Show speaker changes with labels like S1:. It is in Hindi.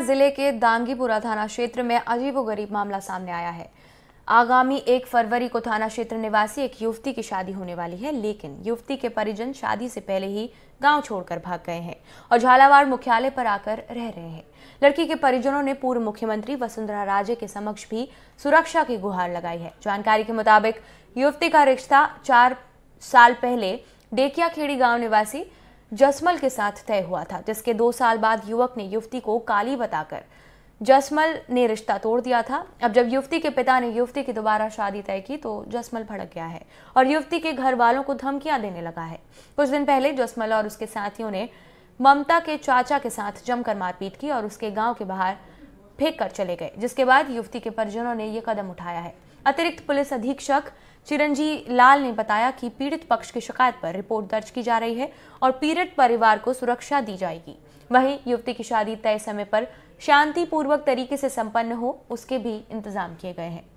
S1: जिले के दांगीपुरा थाना क्षेत्र में अजीबोगरीब मामला सामने आया है आगामी एक फरवरी को थाना क्षेत्र निवासी एक युवती की शादी होने वाली है लेकिन युवती के परिजन शादी से पहले ही गांव छोड़कर भाग गए हैं और झालावाड़ मुख्यालय पर आकर रह रहे हैं लड़की के परिजनों ने पूर्व मुख्यमंत्री वसुंधरा राजे के समक्ष भी सुरक्षा की गुहार लगाई है जानकारी के मुताबिक युवती का रिश्ता चार साल पहले डेकियाखेड़ी गाँव निवासी जसमल के साथ तय हुआ था जिसके दो साल बाद युवक ने युवती को काली बताकर जसमल ने रिश्ता तोड़ दिया था अब जब युवती के पिता ने युवती की दोबारा शादी तय की तो जसमल भड़क गया है और युवती के घर वालों को धमकियां देने लगा है कुछ दिन पहले जसमल और उसके साथियों ने ममता के चाचा के साथ जमकर मारपीट की और उसके गांव के बाहर फेंक कर चले गए जिसके बाद युवती के परिजनों ने यह कदम उठाया है अतिरिक्त पुलिस अधीक्षक चिरंजी लाल ने बताया कि पीड़ित पक्ष की शिकायत पर रिपोर्ट दर्ज की जा रही है और पीड़ित परिवार को सुरक्षा दी जाएगी वहीं युवती की शादी तय समय पर शांतिपूर्वक तरीके से संपन्न हो उसके भी इंतजाम किए गए हैं